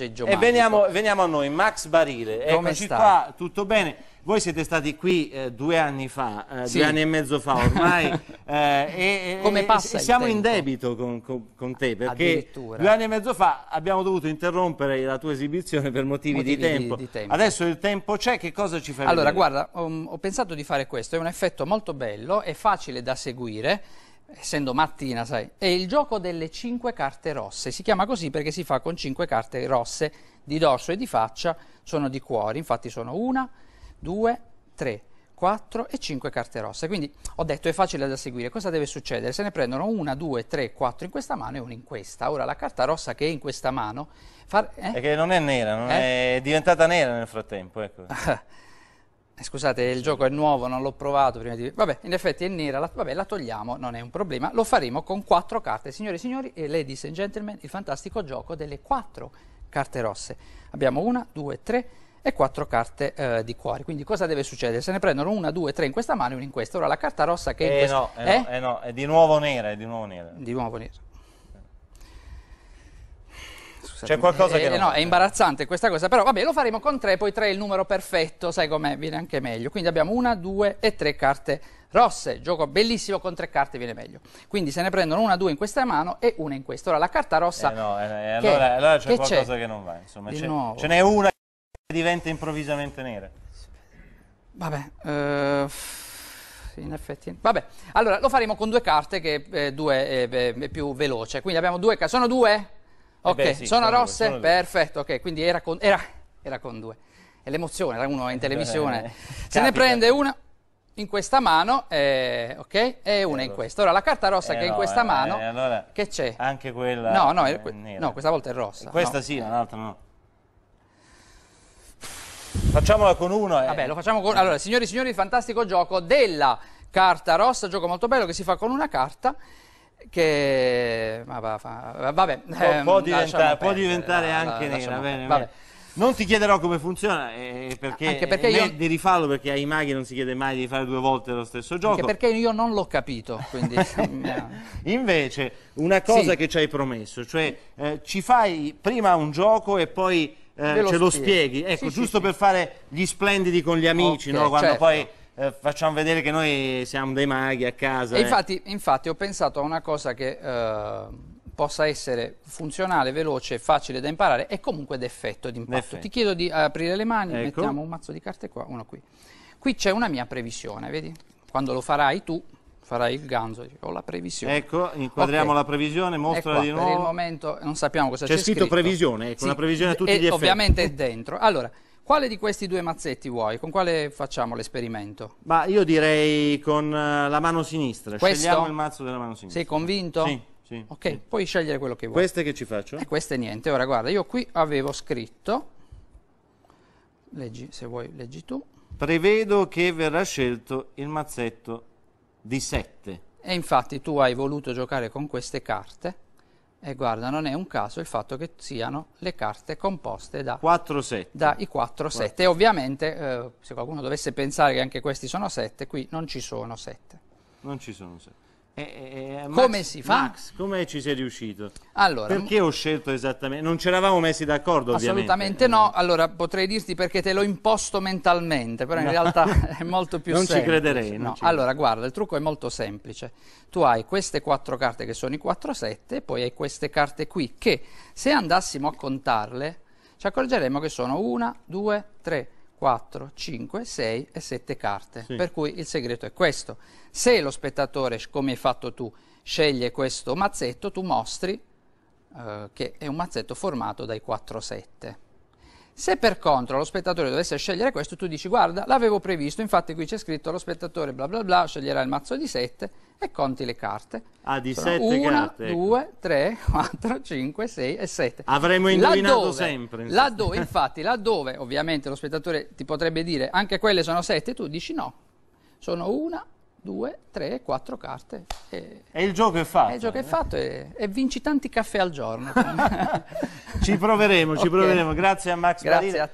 Geggio e veniamo, veniamo, a noi, Max Barile, Come eccoci sta? qua, tutto bene. Voi siete stati qui eh, due anni fa, eh, sì. due anni e mezzo fa ormai, eh, e, e siamo in debito con, con, con te perché due anni e mezzo fa abbiamo dovuto interrompere la tua esibizione per motivi, motivi di, tempo. Di, di, tempo. Adesso il tempo c'è, che cosa ci fai allora, vedere? Allora, guarda, ho, ho pensato di fare questo, è un effetto molto bello, è facile da seguire essendo mattina, sai, è il gioco delle 5 carte rosse. Si chiama così perché si fa con 5 carte rosse di dorso e di faccia, sono di cuori, infatti sono una, due, tre, quattro e cinque carte rosse. Quindi ho detto è facile da seguire. Cosa deve succedere? Se ne prendono una, due, tre, quattro in questa mano e una in questa. Ora la carta rossa che è in questa mano... Far, eh? È che non è nera, non eh? è diventata nera nel frattempo, ecco. Eh, scusate, il gioco è nuovo, non l'ho provato prima di... Vabbè, in effetti è nera, la, vabbè, la togliamo, non è un problema. Lo faremo con quattro carte. Signore e signori, e eh, ladies and gentlemen, il fantastico gioco delle quattro carte rosse. Abbiamo una, due, tre e quattro carte eh, di cuori. Quindi cosa deve succedere? Se ne prendono una, due, tre in questa mano e una in questa. Ora la carta rossa che... Eh, eh, no, eh, è... no, eh no, è di nuovo nera, è di nuovo nera. Di nuovo nera. C'è qualcosa eh, che. Non... No, è imbarazzante questa cosa, però vabbè, lo faremo con tre, poi tre è il numero perfetto, sai com'è, viene anche meglio. Quindi abbiamo una, due e tre carte rosse. Gioco bellissimo con tre carte, viene meglio. Quindi se ne prendono una, due in questa mano e una in questa. Ora la carta rossa. Eh no, eh, eh che, allora, allora c'è qualcosa che non va. Insomma, ce n'è una che diventa improvvisamente nera. Vabbè. Uh in effetti. Vabbè, allora lo faremo con due carte che eh, due è, eh, è, più veloce. Quindi abbiamo due carte. Sono due? Eh ok, beh, sì, sono, sono, rosse? sono Perfetto, ok, quindi era con, era, era con due. È l'emozione, era uno in eh, televisione. Eh, Se ne prende una in questa mano, eh, ok, e eh, una in questa. Ora, la carta rossa eh, che è in questa mano, allora, che c'è? Anche quella No, no, è, no, questa volta è rossa. Questa no. sì, l'altra no. Facciamola con uno. Vabbè, lo facciamo con... Allora, signori e signori, fantastico gioco della carta rossa, gioco molto bello che si fa con una carta che ma va, va, vabbè, Pu può, ehm, diventare, può diventare anche la, nera. Bene, bene. Non ti chiederò come funziona, eh, eh perché, perché eh, io... di rifarlo, perché ai maghi non si chiede mai di fare due volte lo stesso gioco. Anche perché io non l'ho capito. Quindi... Mm, Invece, una cosa sì. che ci hai promesso, cioè eh, ci fai prima un gioco e poi eh, lo ce spieghi. lo spieghi. Ecco, sì, giusto sì, per fare gli splendidi con gli amici, okay, no? quando certo. poi eh, facciamo vedere che noi siamo dei maghi a casa. E eh. infatti, infatti ho pensato a una cosa che eh, possa essere funzionale, veloce, facile da imparare e comunque d'effetto, d'impatto. Ti chiedo di aprire le mani, ecco. mettiamo un mazzo di carte qua, uno qui. Qui c'è una mia previsione, vedi? Quando lo farai tu, farai il ganzo, ho la previsione. Ecco, inquadriamo okay. la previsione, mostra di nuovo. Per il momento non sappiamo cosa c'è, c'è scritto. C'è scritto previsione, ecco, sì, una previsione a tutti gli effetti. Ovviamente è dentro. Allora, quale di questi due mazzetti vuoi? Con quale facciamo l'esperimento? Ma io direi con eh, la mano sinistra. Questo? Scegliamo il mazzo della mano sinistra. Sei convinto? Sì. sì ok, sì. puoi scegliere quello che vuoi. Queste che ci faccio? E eh, queste niente. Ora guarda, io qui avevo scritto, leggi se vuoi, leggi tu. Prevedo che verrà scelto il mazzetto di 7. E infatti tu hai voluto giocare con queste carte e guarda, non è un caso il fatto che siano le carte composte da, 4 7. da 4 set. E ovviamente, eh, se qualcuno dovesse pensare che anche questi sono 7, qui non ci sono 7. Non ci sono 7. Eh, eh, eh, Max, come si fa? Max, come ci sei riuscito? Allora, perché ho scelto esattamente? Non ci eravamo messi d'accordo, ovviamente. Assolutamente no. Allora, potrei dirti perché te l'ho imposto mentalmente, però in no. realtà è molto più non semplice. Ci crederei, no. ci allora, guarda, il trucco è molto semplice. Tu hai queste quattro carte che sono i 4 7, poi hai queste carte qui che se andassimo a contarle ci accorgeremmo che sono 1, 2, 3, 4, 5, 6 e 7 carte. Sì. Per cui il segreto è questo. Se lo spettatore, come hai fatto tu, sceglie questo mazzetto, tu mostri eh, che è un mazzetto formato dai 4 7. Se per contro lo spettatore dovesse scegliere questo, tu dici guarda, l'avevo previsto, infatti qui c'è scritto lo spettatore bla bla bla, sceglierà il mazzo di 7 e conti le carte. Ah, di 7 carte. 1, 2, 3, 4, 5, 6 e 7. Avremmo indovinato laddove, sempre. Infatti. Laddove, infatti, laddove ovviamente lo spettatore ti potrebbe dire anche quelle sono 7, tu dici no, sono 1, due, tre, quattro carte. E, e il gioco è fatto. il gioco è eh? fatto e, e, vinci tanti caffè al giorno. ci proveremo, okay. ci proveremo. Grazie a Max Grazie Marino. a te.